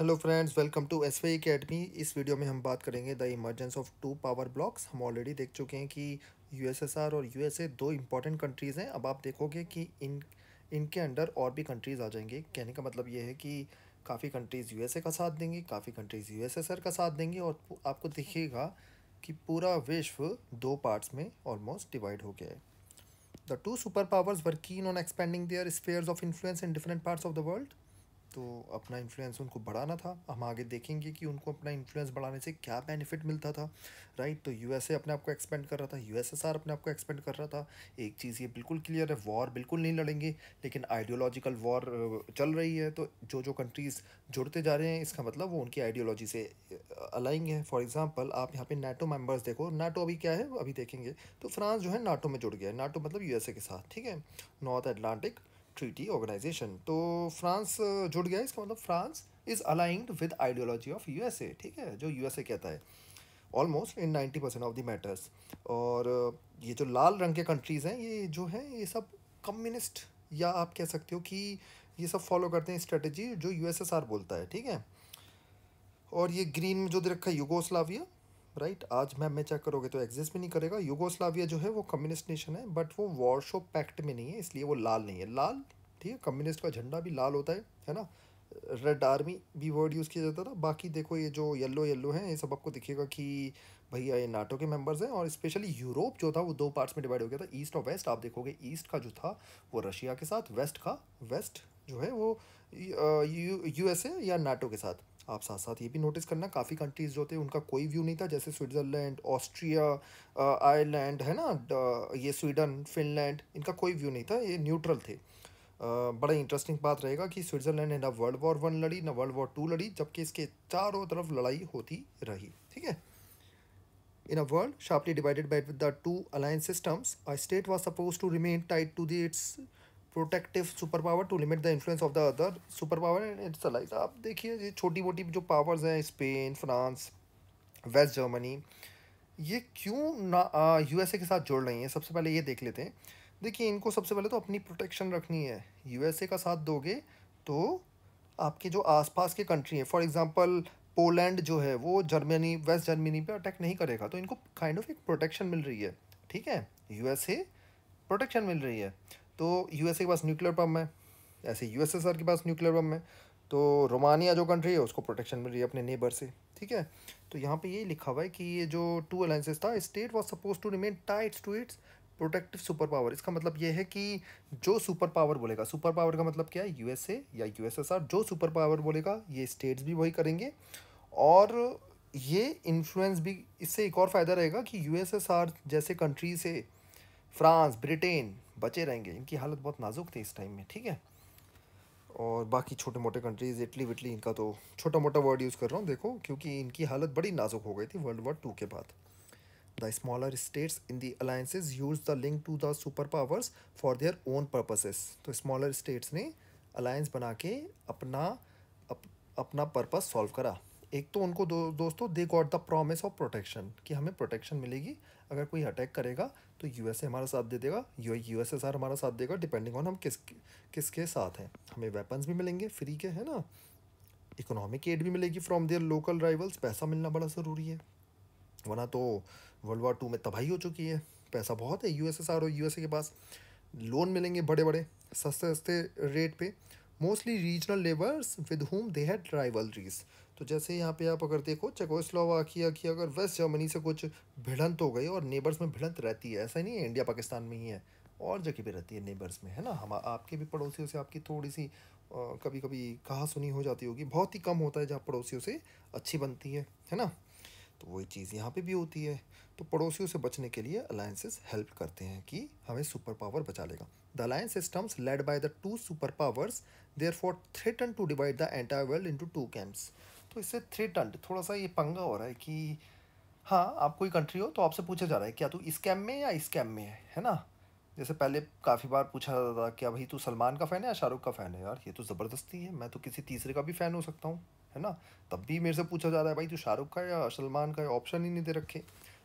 Hello friends welcome to S Y academy इस वीडियो में हम बात करेंगे the emergence of two power blocks हम ऑलरेडी देख चुके हैं कि यूएसएसआर और यूएसए दो इंपॉर्टेंट कंट्रीज़ हैं अब आप देखोगे कि इन इनके अंडर और भी कंट्रीज़ आ जाएंगे कहने का मतलब ये है कि काफ़ी कंट्रीज़ यू का साथ देंगी काफ़ी कंट्रीज़ यू का साथ देंगी और आपको दिखेगा कि पूरा विश्व दो पार्ट्स में ऑलमोस्ट डिवाइड हो गया है the two super powers working on expanding their sphere of influence in different parts of the world तो अपना इन्फ्लुएंस उनको बढ़ाना था हम आगे देखेंगे कि उनको अपना इन्फ्लुएंस बढ़ाने से क्या बेनिफिट मिलता था राइट तो यू अपने आप को एक्सपेंड कर रहा था यू अपने आप को एक्सपेंड कर रहा था एक चीज़ ये बिल्कुल क्लियर है वॉर बिल्कुल नहीं लड़ेंगे लेकिन आइडियोलॉजिकल वॉर चल रही है तो जो जो कंट्रीज़ जुड़ते जा रहे हैं इसका मतलब वो उनकी आइडियोलॉजी से अलाइंग है फॉर एग्जाम्पल आप यहाँ पर नाटो मेम्बर्स देखो नाटो अभी क्या है अभी देखेंगे तो फ्रांस जो है नाटो में जुड़ गया है नाटो मतलब यू के साथ ठीक है नॉर्थ एटलांटिक ट्रीटी ऑर्गेनाइजेशन तो फ्रांस जुड़ गया इसका मतलब France is aligned with ideology of EU ठीक है जो यू कहता है almost in ninety percent of the matters और ये जो लाल रंग के कंट्रीज़ हैं ये जो हैं ये सब कम्युनिस्ट या आप कह सकते हो कि ये सब फॉलो करते हैं स्ट्रेटजी जो यूएसएसआर बोलता है ठीक है और ये ग्रीन में जो दे रखा है युगोस्लाविया राइट right? आज मैप में चेक करोगे तो एग्जिस्ट भी नहीं करेगा यूगोस्लाविया जो है वो कम्युनिस्ट नेशन है बट वो वॉरशो पैक्ट में नहीं है इसलिए वो लाल नहीं है लाल ठीक है कम्युनिस्ट का झंडा भी लाल होता है है ना रेड आर्मी भी वर्ड यूज़ किया जाता था बाकी देखो ये जो येल्लो येल्लो हैं ये सब आपको दिखेगा कि भैया ये नाटो के मेंबर्स हैं और स्पेशली यूरोप जो था वो दो पार्ट्स में डिवाइड हो गया था ईस्ट और वेस्ट आप देखोगे ईस्ट का जो था वो रशिया के साथ वेस्ट का वेस्ट जो है वो यू यूएसए uh, या नाटो के साथ आप साथ साथ ये भी नोटिस करना काफ़ी कंट्रीज़ जो थे उनका कोई व्यू नहीं था जैसे स्विट्ज़रलैंड ऑस्ट्रिया आयरलैंड है ना ये स्वीडन फिनलैंड इनका कोई व्यू नहीं था ये न्यूट्रल थे बड़ा इंटरेस्टिंग बात रहेगा कि स्विट्ज़रलैंड ने ना वर्ल्ड वॉर वन लड़ी ना वर्ल्ड वॉर टू लड़ी जबकि इसके चारों तरफ लड़ाई होती रही ठीक है in a world sharply divided by the two alliance systems a state was suppose to remain tight to the, its protective super power to limit the influence of the other super power and its allies आप देखिए ये छोटी मोटी जो powers हैं Spain France waste Germany ये क्यों ना यू के साथ जुड़ रही हैं सबसे पहले ये देख लेते हैं देखिए इनको सबसे पहले तो अपनी प्रोटेक्शन रखनी है यू का साथ दोगे तो आपके जो आसपास के कंट्री हैं फॉर एग्ज़ाम्पल पोलैंड जो है वो जर्मनी वेस्ट जर्मनी पे अटैक नहीं करेगा तो इनको काइंड kind ऑफ of एक प्रोटेक्शन मिल रही है ठीक है यूएसए प्रोटेक्शन मिल रही है तो यूएसए के पास न्यूक्लियर बम है ऐसे यूएसएसआर के पास न्यूक्लियर बम है तो रोमानिया जो कंट्री है उसको प्रोटेक्शन मिल रही है अपने नेबर से ठीक है तो यहाँ पे ये लिखा हुआ है कि ये जो टू अलाइंसेस था state was suppose to remain tights to its protective super power इसका मतलब ये है कि जो सुपर पावर बोलेगा सुपर पावर का मतलब क्या है यूएसए या यूएसएसआर जो सुपर पावर बोलेगा ये स्टेट्स भी वही करेंगे और ये इन्फ्लुएंस भी इससे एक और फ़ायदा रहेगा कि यूएसएसआर जैसे कंट्री से फ्रांस ब्रिटेन बचे रहेंगे इनकी हालत बहुत नाजुक थी इस टाइम में ठीक है और बाकी छोटे मोटे कंट्रीज़ इटली विटली इनका तो छोटा मोटा वर्ड यूज़ कर रहा हूँ देखो क्योंकि इनकी हालत बड़ी नाजुक हो गई थी वर्ल्ड वॉर टू के बाद the smaller states in the alliances use the link to the super powers for their own purposes तो स्मॉलर स्टेट्स ने अलायंस बना के अपना अप, अपना पर्पज सॉल्व करा एक तो उनको दो, दोस्तों they got the promise of protection कि हमें प्रोटेक्शन मिलेगी अगर कोई अटैक करेगा तो यूएसए हमारा साथ दे देगा यू यूएसएसआर हमारा साथ देगा डिपेंडिंग ऑन हम किस किसके साथ हैं हमें वेपन्स भी मिलेंगे फ्री के है ना इकोनॉमिक एड भी मिलेगी फ्रॉम देयर लोकल राइवल्स पैसा मिलना बड़ा ज़रूरी है वरना तो वर्ल्ड वार टू में तबाही हो चुकी है पैसा बहुत है यूएसएसआर और यूएसए के पास लोन मिलेंगे बड़े बड़े सस्ते सस्ते रेट पे mostly regional labours with home they had rivalries तो जैसे यहाँ पे आप अगर देखो चेकोस्लोवाकिया की अगर वेस्ट जर्मनी से कुछ भिड़ंत हो गई और नेबर्स में भिड़ंत रहती है ऐसा नहीं है इंडिया पाकिस्तान में ही है और जगह पे रहती है नेबर्स में है ना हम आपके भी पड़ोसियों से आपकी थोड़ी सी आ, कभी कभी कहा सुनी हो जाती होगी बहुत ही कम होता है जहाँ पड़ोसियों से अच्छी बनती है है ना तो वही चीज़ यहाँ पे भी होती है तो पड़ोसियों से बचने के लिए अलायंसेस हेल्प करते हैं कि हमें सुपर पावर बचा लेगा the alliance systems led by the two super powers therefore threaten to divide the entire world into two camps तो इससे थ्रेटन्ड थोड़ा सा ये पंगा हो रहा है कि हाँ आप कोई कंट्री हो तो आपसे पूछा जा रहा है क्या तू इस कैम में या इस कैम में है है ना जैसे पहले काफ़ी बार पूछा जाता था क्या भाई तू सलमान का फ़ैन है या शाहरुख का फ़ैन है यार ये तो ज़बरदस्ती है मैं तो किसी तीसरे का भी फ़ैन हो सकता हूँ है ना तब भी मेरे से पूछा जा रहा है भाई तू शाहरुख का या सलमान का ऑप्शन ही नहीं दे रखे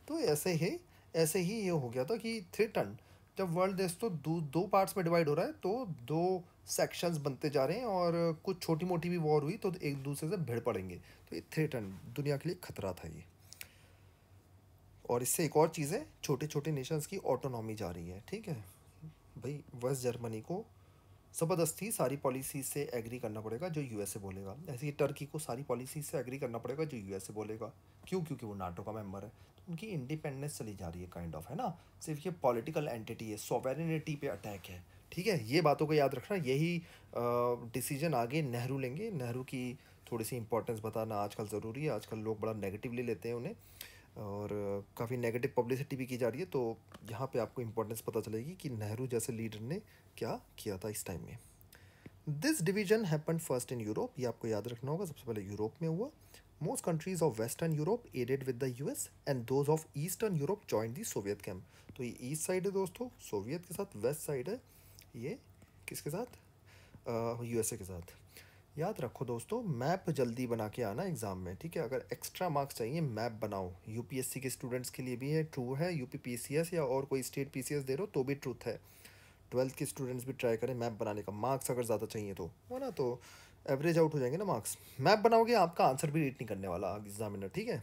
तो ऐसे ही ऐसे ही ये हो गया था कि थ्रेटन जब वर्ल्ड देश तो दो दो पार्ट्स में डिवाइड हो रहा है तो दो सेक्शंस बनते जा रहे हैं और कुछ छोटी मोटी भी वॉर हुई तो एक दूसरे से भिड़ पड़ेंगे तो ये थ्रेटन दुनिया के लिए खतरा था ये और इससे एक और चीज़ है छोटे छोटे नेशंस की ऑटोनॉमी जा रही है ठीक है भाई वेस्ट जर्मनी को ज़बरदस्ती सारी पॉलिसी से एग्री करना पड़ेगा जो यू बोलेगा ऐसे ही टर्की को सारी पॉलिसी से एग्री करना पड़ेगा जो यू बोलेगा क्यों क्योंकि वो नाटो का मेम्बर है उनकी इंडिपेंडेंस चली जा रही है काइंड kind ऑफ of, है ना सिर्फ ये पॉलिटिकल एंटिटी है सॉवेरिनिटी पे अटैक है ठीक है ये बातों को याद रखना यही डिसीजन आगे नेहरू लेंगे नेहरू की थोड़ी सी इंपॉर्टेंस बताना आजकल ज़रूरी है आजकल लोग बड़ा नेगेटिवली लेते हैं उन्हें और काफ़ी नेगेटिव पब्लिसिटी भी की जा रही है तो यहाँ पे आपको इंपॉर्टेंस पता चलेगी कि नेहरू जैसे लीडर ने क्या किया था इस टाइम में this division happen first in Europe ये आपको याद रखना होगा सबसे पहले यूरोप में हुआ Most countries of Western Europe aided with the US and those of Eastern Europe joined the Soviet camp. तो ये ईस्ट साइड है दोस्तों सोवियत के साथ वेस्ट साइड है ये किसके साथ uh, usa के साथ याद रखो दोस्तों मैप जल्दी बना के आना एग्ज़ाम में ठीक है अगर एक्स्ट्रा मार्क्स चाहिए मैप बनाओ यूपीएससी के स्टूडेंट्स के लिए भी है ट्रू है यूपीपीसीएस या और कोई स्टेट पीसीएस दे रहे हो तो भी ट्रूथ है ट्वेल्थ के स्टूडेंट्स भी ट्राई करें मैप बनाने का मार्क्स अगर ज़्यादा चाहिए तो है ना तो एवरेज आउट हो जाएंगे ना मार्क्स मैप बनाओगे आपका आंसर भी रीड नहीं करने वाला एग्जामिनर ठीक है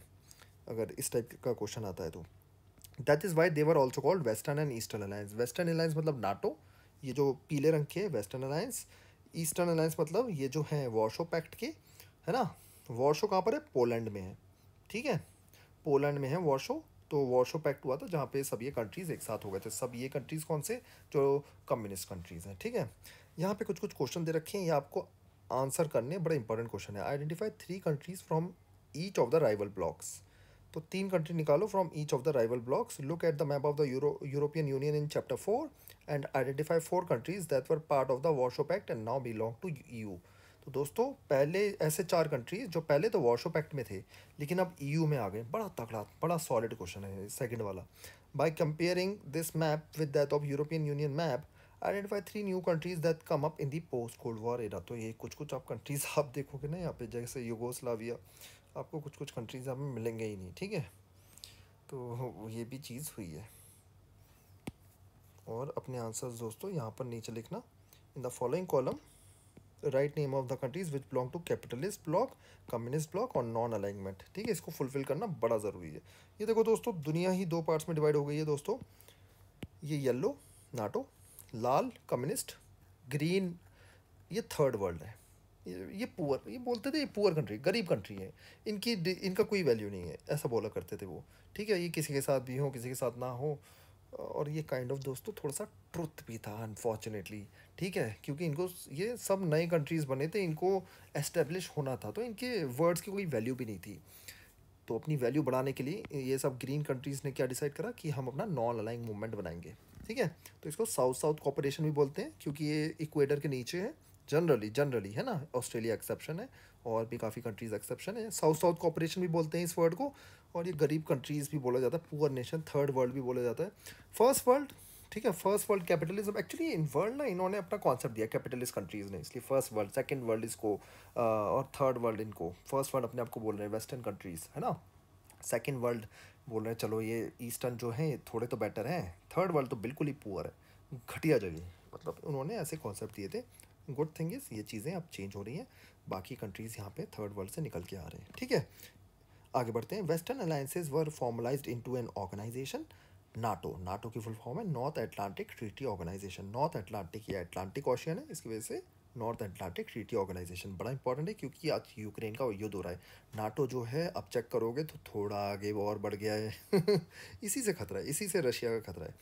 अगर इस टाइप का क्वेश्चन आता है तो that is why they were also called western and eastern alliance western alliance मतलब नाटो ये जो पीले रंग के वेस्टर्न अलायंस ईस्टर्न अलायंस मतलब ये जो है वॉर्शो पैक्ट के है ना वॉर्शो कहाँ पर है पोलैंड में है ठीक है पोलैंड में है वॉर्शो तो वॉर्शो पैक्ट हुआ था तो जहाँ पे सब ये कंट्रीज़ एक साथ हो गए थे सब ये कंट्रीज़ कौन से जो कम्युनिस्ट कंट्रीज़ हैं ठीक है यहाँ पे कुछ कुछ क्वेश्चन दे रखे हैं ये आपको आंसर करने बड़ा इंपॉर्टेंट क्वेश्चन है identify three countries from each of the rival blocs तो तीन कंट्री निकालो from each of the rival blocs look at the map of the European Union in chapter four and identify four countries that were part of the Warsaw Pact and now belong to EU तो दोस्तों पहले ऐसे चार countries जो पहले तो Warsaw pact में थे लेकिन अब ईयू e में आ गए बड़ा तगड़ा बड़ा सॉलिड क्वेश्चन है सेकंड वाला by comparing this map with that of European Union map identify three new countries that come up in the post cold war era तो ये कुछ कुछ आप कंट्रीज़ आप देखोगे ना यहाँ पे जैसे यूगोस्लाविया आपको कुछ कुछ कंट्रीज़ आप मिलेंगे ही नहीं ठीक है तो ये भी चीज़ हुई है और अपने आंसर्स दोस्तों यहाँ पर नीचे लिखना in the following column write name of the countries which belong to capitalist bloc communist bloc और नॉन अलाइनमेंट ठीक है इसको फुलफिल करना बड़ा ज़रूरी है ये देखो दोस्तों दुनिया ही दो पार्ट्स में डिवाइड हो गई है दोस्तों ये येल्लो नाटो लाल कम्युनिस्ट ग्रीन ये थर्ड वर्ल्ड है ये पुअर ये बोलते थे ये पुअर कंट्री गरीब कंट्री है इनकी इनका कोई वैल्यू नहीं है ऐसा बोला करते थे वो ठीक है ये किसी के साथ भी हो किसी के साथ ना हो और ये काइंड ऑफ दोस्तों थोड़ा सा ट्रुथ भी था अनफॉर्चुनेटली ठीक है क्योंकि इनको ये सब नए कंट्रीज़ बने थे इनको एस्टेब्लिश होना था तो इनके वर्ड्स की कोई वैल्यू भी नहीं थी तो अपनी वैल्यू बढ़ाने के लिए ये सब ग्रीन कंट्रीज़ ने क्या डिसाइड करा कि हम अपना नॉन अलाइंग मूवमेंट बनाएंगे ठीक है तो इसको साउथ साउथ कॉपरेशन भी बोलते हैं क्योंकि ये इक्वेटर के नीचे है जनरली जनरली है ना ऑस्ट्रेलिया एक्सेप्शन है और भी काफ़ी कंट्रीज़ एक्सेप्शन है साउथ साउथ कॉपरेशन भी बोलते हैं इस वर्ड को और ये गरीब कंट्रीज़ भी बोला जाता है पुअर नेशन थर्ड वर्ल्ड भी बोला जाता है फर्स्ट वर्ल्ड ठीक है first world capitalism actually in world ना इन्होंने अपना कॉन्सेप्ट दिया कैपिटलिस्ट कंट्रीज़ ने इसलिए फर्स्ट वर्ल्ड सेकेंड वर्ल्ड इसको और थर्ड वर्ल्ड इनको फर्स्ट वर्ल्ड अपने आप को बोल रहे हैं वेस्टर्न कंट्रीज़ है ना सेकेंड वर्ल्ड बोल रहे हैं चलो ये ईस्टर्न जो है थोड़े तो बेटर हैं थर्ड वर्ल्ड तो बिल्कुल ही पुअर है घटिया जगह मतलब उन्होंने ऐसे कॉन्सेप्ट दिए थे गुड थिंग इज़ ये चीज़ें अब चेंज हो रही हैं बाकी कंट्रीज़ यहाँ पे थर्ड वर्ल्ड से निकल के आ रहे हैं ठीक है आगे बढ़ते हैं western alliances were formalised into an organisation NATO NATO की फुल फॉर्म है North Atlantic Treaty Organization North Atlantic या एटलांटिक ऑशियन है इसकी वजह से नॉर्थ एटलांटिक ट्रीटी ऑर्गेनाइजेशन बड़ा इंपॉर्टेंट है क्योंकि आज यूक्रेन का युद्ध हो रहा है नाटो जो है अब चेक करोगे तो थोड़ा आगे और बढ़ गया है इसी से खतरा है इसी से रशिया का खतरा है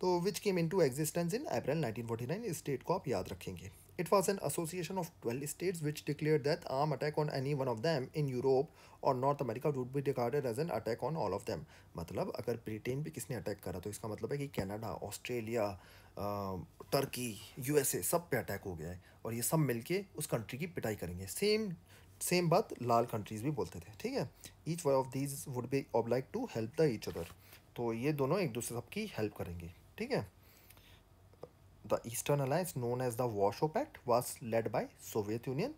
तो which came into existence in April nineteen nine इस स्टेट को आप याद रखेंगे It was an association of 12 states which declared that armed attack on any one of them in Europe और North America would be regarded as an attack on all of them मतलब अगर Britain पे किसने attack करा तो इसका मतलब है कि कनाडा ऑस्ट्रेलिया टर्की यूएसए सब पे अटैक हो गया है और ये सब मिलके उस कंट्री की पिटाई करेंगे सेम सेम बात लाल कंट्रीज़ भी बोलते थे ठीक है each one of these would be obliged to help the each other तो ये दोनों एक दूसरे सबकी हेल्प करेंगे ठीक है The Eastern Alliance, known as the Warsaw Pact, was led by Soviet Union.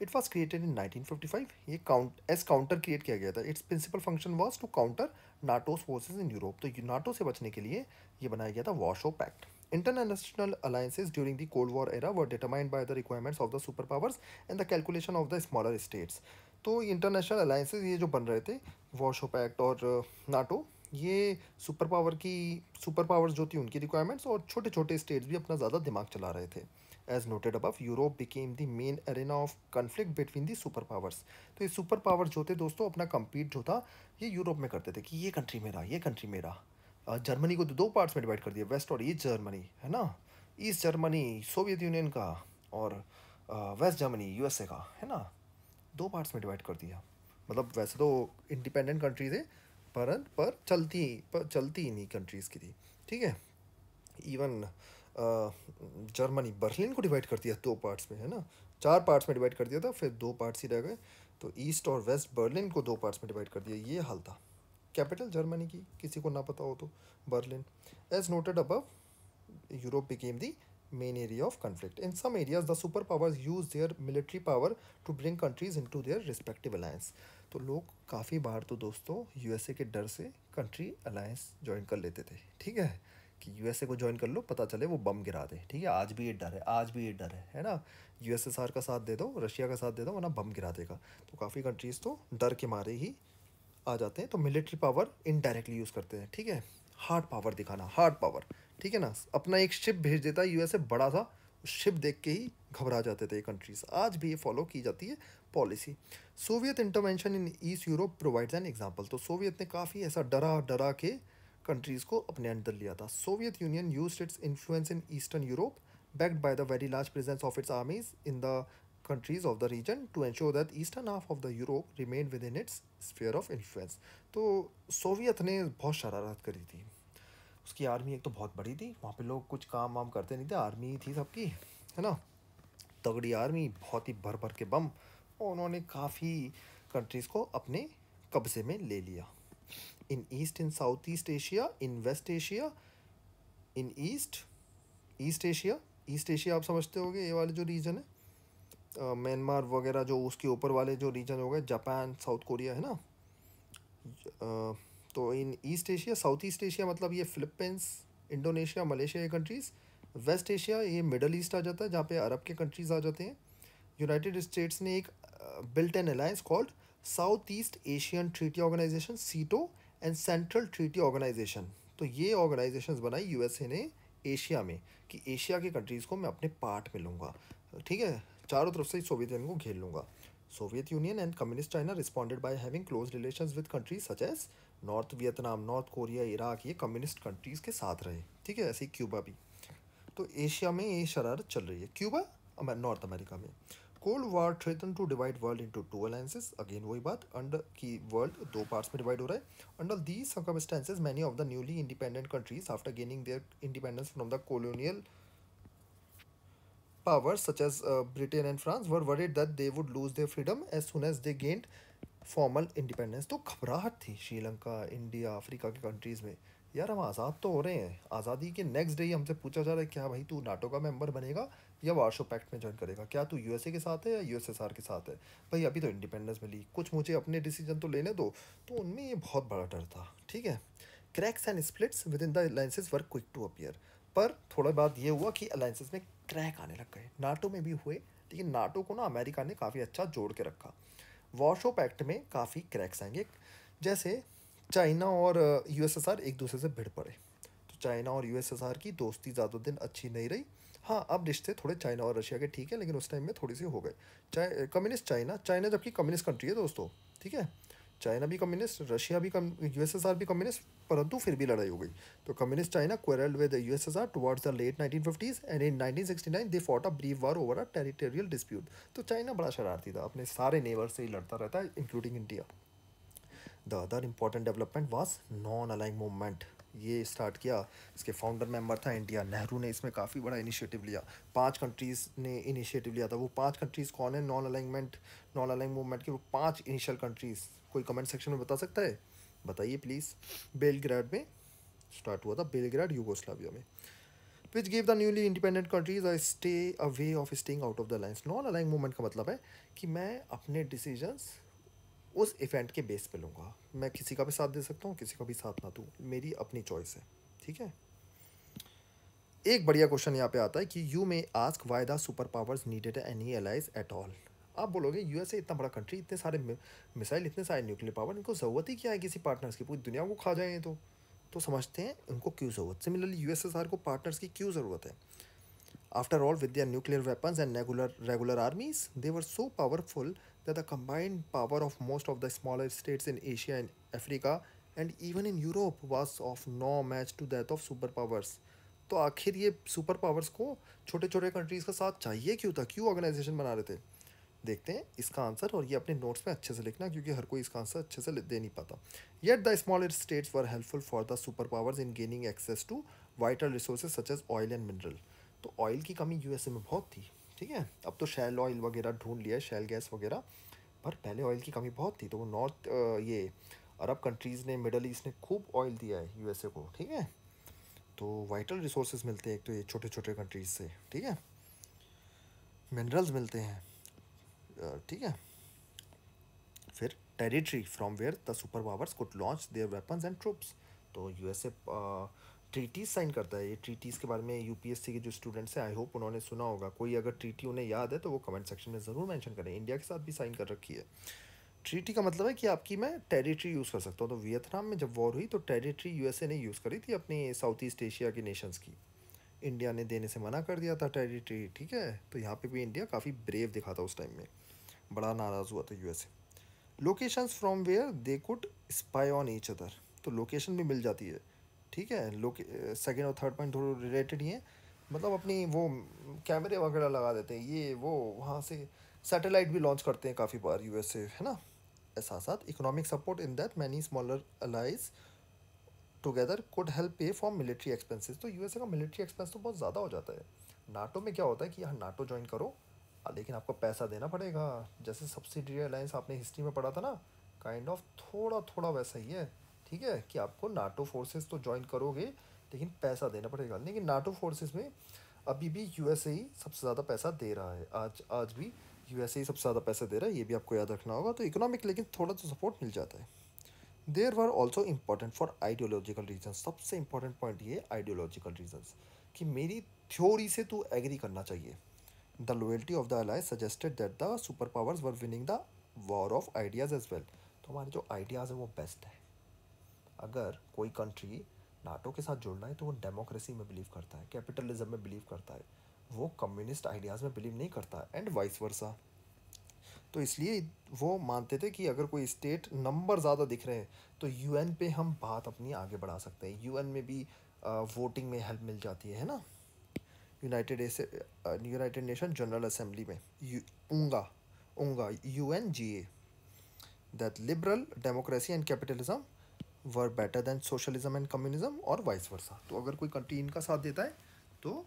It was created in 1955. ye count as counter create kiya gaya tha Its principal function was to counter NATO's forces in Europe. to NATO se bachne ke liye ye banaya gaya tha Warsaw Pact. International alliances during the Cold War era were determined by the requirements of the superpowers and the calculation of the smaller states. तो international alliances ये जो बन रहे थे Warsaw Pact और NATO ये super power की super powers जो थी उनकी रिक्वायरमेंट्स और छोटे छोटे स्टेट्स भी अपना ज़्यादा दिमाग चला रहे थे as noted above Europe became the main arena of conflict between the super powers तो ये सुपर पावर्स जो थे दोस्तों अपना कम्पीट जो था ये यूरोप में करते थे कि ये कंट्री मेरा ये कंट्री मेरा जर्मनी को तो दो पार्ट्स में डिवाइड कर दिया वेस्ट और ईस्ट जर्मनी है ना ईस्ट जर्मनी सोवियत यूनियन का और वेस्ट जर्मनी यूएसए का है ना दो पार्ट्स में डिवाइड कर दिया मतलब वैसे तो इंडिपेंडेंट कंट्रीज़ है परंत पर चलती पर चलती इन्हीं कंट्रीज़ की थी ठीक है इवन जर्मनी बर्लिन को डिवाइड कर दिया दो पार्ट्स में है ना चार पार्ट्स में डिवाइड कर दिया था फिर दो पार्ट्स ही रह गए तो ईस्ट और वेस्ट बर्लिन को दो पार्ट्स में डिवाइड कर दिया ये हाल था कैपिटल जर्मनी की किसी को ना पता हो तो Berlin as noted above Europe became the main area of conflict. In some areas, the superpowers use their military power to bring countries into their respective alliance. तो लोग काफ़ी बार तो दोस्तों यूएसए के डर से कंट्री अलायंस ज्वाइन कर लेते थे ठीक है कि यूएसए को ज्वाइन कर लो पता चले वो बम गिरा दे ठीक है आज भी ये डर है आज भी ये डर है है ना यूएसएसआर का साथ दे दो रशिया का साथ दे दो वरना बम गिरा देगा तो काफ़ी कंट्रीज़ तो डर के मारे ही आ जाते हैं तो मिलिट्री पावर इनडायरेक्टली यूज़ करते हैं ठीक है हार्ड पावर दिखाना हार्ड पावर ठीक है ना अपना एक शिप भेज देता है यूएसए बड़ा था शिप देख के ही घबरा जाते थे ये कंट्रीज़ आज भी ये फॉलो की जाती है policy Soviet intervention in east Europe provides an example तो सोवियत ने काफ़ी ऐसा डरा डरा के कंट्रीज़ को अपने अंदर लिया था Soviet Union use its influence in eastern Europe backed by the very large presence of its armies in the countries of the region to to that eastern half of the Europe remain within its sphere of influence तो Soviet ने बहुत शरारत करी थी उसकी army एक तो बहुत बड़ी थी वहाँ पे लोग कुछ काम वाम करते नहीं थे आर्मी थी सबकी है ना तगड़ी आर्मी बहुत ही भर भर के बम और उन्होंने काफ़ी कंट्रीज़ को अपने कब्ज़े में ले लिया in east in south east Asia in west Asia in east east Asia east Asia आप समझते होगे ये वाले जो रीजन है म्यांमार वगैरह जो उसके ऊपर वाले जो रीजन हो गए जापान साउथ कोरिया है ना आ, तो in east Asia south east Asia मतलब ये फिलिपींस इंडोनेशिया मलेशिया ये कंट्रीज़ वेस्ट एशिया ये मिडल ईस्ट आ जाता है जहाँ पे अरब के कंट्रीज़ आ जाते हैं यूनाइटेड स्टेट्स ने एक built an alliance called South East Asian Treaty Organization SEATO and Central Treaty Organization तो ये ऑर्गेनाइजेशन बनाई यू ने एशिया में कि एशिया के कंट्रीज़ को मैं अपने पार्ट में लूँगा ठीक है चारों तरफ से सोवियत यूनियन को घेर लूँगा Soviet Union and communist China responded by having close relation with countries such as North Vietnam North Korea Iraq ये कम्युनिस्ट कंट्रीज़ के साथ रहे ठीक है ऐसे ही क्यूबा भी तो एशिया में ये शरारत चल रही है क्यूबा नॉर्थ अमेरिका में cold war threaten to divide world into two alliances again वही बात अंडर की वर्ल्ड दो पार्ट्स में डिवाइड हो रहा है under these circumstances many of the newly independent countries after gaining their independence from the colonial powers such as Britain and France were were that they would lose their freedom as soon as they gained formal independence तो घबराहट थी Sri Lanka India Africa की countries में यार हम आज़ाद तो हो रहे हैं आज़ादी के नेक्स्ट डे ही हमसे पूछा जा रहा है क्या हाँ भाई तू नाटो का मेंबर बनेगा या वार्शो पैक्ट में ज्वाइन करेगा क्या तू यूएसए के साथ है या यूएसएसआर के साथ है भाई अभी तो इंडिपेंडेंस मिली कुछ मुझे अपने डिसीजन तो लेने दो तो उनमें ये बहुत बड़ा डर था ठीक है cracks and splits within the alliances were quick to appear पर थोड़ा बाद ये हुआ कि अलाइंसेज में क्रैक आने लग गए नाटो में भी हुए लेकिन नाटो को ना अमेरिका ने काफ़ी अच्छा जोड़ के रखा वॉरशॉप एक्ट में काफ़ी क्रैक्स आएंगे जैसे चाइना और यूएसएसआर uh, एक दूसरे से भिड़ पड़े तो चाइना और यूएसएसआर की दोस्ती ज़्यादा दिन अच्छी नहीं रही हाँ अब रिश्ते थोड़े चाइना और रशिया के ठीक है लेकिन उस टाइम में थोड़ी सी हो गए चाइ कम्युनिस्ट चाइना चाइना जबकि कम्युनिस्ट कंट्री है दोस्तों ठीक है चाइना भी कम्युनिस्ट रशिया भी कम यूएसएसआर भी कम्युनिस्ट परंतु फिर भी लड़ाई हो गई तो communist China quarrel with USSR towards the late 1950s and in 1969 they fought a brief war over a territorial dispute तो चाइना बड़ा शरारती था अपने सारे नेबर से ही लड़ता रहता है including India the other important development was non aligned movement ये स्टार्ट किया इसके फाउंडर मेंबर था इंडिया नेहरू ने इसमें काफ़ी बड़ा इनिशिएटिव लिया पांच कंट्रीज़ ने इनिशिएटिव लिया था वो पांच कंट्रीज़ कौन है non alignment non aligned movement के वो पांच इनिशियल कंट्रीज़ कोई कमेंट सेक्शन में बता सकता है बताइए प्लीज़ बेलग्रेड में स्टार्ट हुआ था बेलग्रेड यूगोस्लाविया में which give the newly independent countries I stay a way of staying out of the lines non aligned movement का मतलब है कि मैं अपने डिसीजंस उस इवेंट के बेस पे लूँगा मैं किसी का भी साथ दे सकता हूँ किसी का भी साथ ना दूँ मेरी अपनी चॉइस है ठीक है एक बढ़िया क्वेश्चन यहाँ पे आता है कि you may ask why the super powers needed any allies at all आप बोलोगे यूएसए इतना बड़ा कंट्री इतने सारे मिसाइल इतने सारे न्यूक्लियर पावर इनको ज़रूरत ही क्या है किसी पार्टनर्स की पूरी दुनिया को खा जाए तो तो समझते हैं उनको क्यों ज़रूरत सिमिलरली यूएसएसआर को पार्टनर्स की क्यों ज़रूरत है after all with nuclear weapons and regular regular armies they were so powerful that the combined power of most of the smaller states in Asia and Africa and even in Europe was of no match to that of superpowers. तो आखिर ये super powers को छोटे छोटे countries के साथ चाहिए क्यों था क्यों ऑर्गेनाइजेशन बना रहे थे देखते हैं इसका आंसर और ये अपने नोट्स में अच्छे से लिखना क्योंकि हर कोई इसका आंसर अच्छे से दे नहीं पाता yet the smaller states were helpful for the super powers in gaining access to vital resources such as oil and mineral तो ऑयल की कमी यूएसए में बहुत थी ठीक है अब तो शैल ऑयल वगैरह ढूंढ लिया शेल शैल गैस वगैरह पर पहले ऑयल की कमी बहुत थी तो वो नॉर्थ ये अरब कंट्रीज़ ने मिडल ईस्ट ने खूब ऑयल दिया है यूएसए को ठीक है तो वाइटल रिसोर्स मिलते हैं एक तो ये छोटे छोटे कंट्रीज से ठीक है मिनरल्स मिलते हैं ठीक है फिर territory from where the super powers could launch their weapons and troops तो यूएसए ट्रीटीज साइन करता है ये ट्रीटीज़ के बारे में यूपीएससी के जो स्टूडेंट्स हैं आई होप उन्होंने सुना होगा कोई अगर ट्रीटी उन्हें याद है तो वो कमेंट सेक्शन में ज़रूर मैंशन करें इंडिया के साथ भी साइन कर रखी है ट्रीटी का मतलब है कि आपकी मैं टेरिटरी यूज़ कर सकता हूँ तो वियतनाम में जब वॉर हुई तो टेरिटरी यूएसए ने यूज़ करी थी अपनी साउथ ईस्ट एशिया के नेशंस की इंडिया ने देने से मना कर दिया था टेरिटरी ठीक है तो यहाँ पे भी इंडिया काफ़ी ब्रेव दिखा था उस टाइम में बड़ा नाराज़ हुआ था USA locations from where they could spy on each other तो लोकेशन भी मिल जाती है ठीक है लोके सेकेंड और थर्ड पॉइंट थोड़ा रिलेटेड ही हैं मतलब अपनी वो कैमरे वगैरह लगा देते हैं ये वो वहाँ से सैटेलाइट भी लॉन्च करते हैं काफ़ी बार यू एस ए है ना साथ साथ economic support in that many smaller allies together could help pay for military expenses तो यूएसए का मिलिट्री एक्सपेंस तो बहुत ज़्यादा हो जाता है नाटो में क्या होता है कि यहाँ नाटो ज्वाइन करो लेकिन आपको पैसा देना पड़ेगा जैसे सब्सिडी अलायंस आपने हिस्ट्री में पढ़ा था ना काइंड kind ऑफ of, थोड़ा थोड़ा वैसा ही है ठीक है कि आपको नाटो फोर्सेस तो ज्वाइन करोगे लेकिन पैसा देना पड़ेगा लेकिन नाटो फोर्सेस में अभी भी यूएसए ही सबसे ज़्यादा पैसा दे रहा है आज आज भी यूएसए ही सबसे ज़्यादा पैसा दे रहा है ये भी आपको याद रखना होगा तो इकोनॉमिक लेकिन थोड़ा सा तो सपोर्ट मिल जाता है there were also important for ideological reason सबसे इम्पॉर्टेंट पॉइंट ये आइडियोलॉजिकल रीजन्स कि मेरी थ्योरी से तू एग्री करना चाहिए the loyalty of the ally suggested that the super superpowers were winning the war of ideas as well तो हमारे जो आइडियाज़ हैं वो बेस्ट है अगर कोई कंट्री नाटो के साथ जुड़ना है तो वो डेमोक्रेसी में बिलीव करता है कैपिटलिज्म में बिलीव करता है वो कम्युनिस्ट आइडियाज़ में बिलीव नहीं करता एंड वाइस वर्सा तो इसलिए वो मानते थे कि अगर कोई स्टेट नंबर ज़्यादा दिख रहे हैं तो यू पे हम बात अपनी आगे बढ़ा सकते हैं यू में भी वोटिंग में हेल्प मिल जाती है ना United United Nation General Assembly में UNGA UNGA U N G A that liberal democracy and capitalism were better than socialism and communism और वाइस वर्सा तो अगर कोई कंट्री इनका साथ देता है तो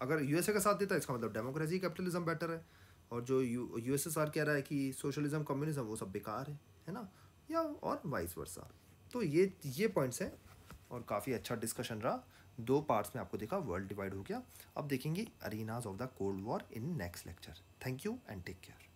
अगर यूएसए का साथ देता है इसका मतलब डेमोक्रेसी कैपिटलिज्म बेटर है और जो यू यूएसएसआर कह रहा है कि सोशलिज्म कम्युनिज्म वो सब बेकार है है ना या और वाइस वर्सा तो ये ये पॉइंट्स हैं और काफ़ी अच्छा डिस्कशन रहा दो पार्ट्स में आपको देखा वर्ल्ड डिवाइड हो गया अब देखेंगे arenas of the Cold War in next lecture thank you and take care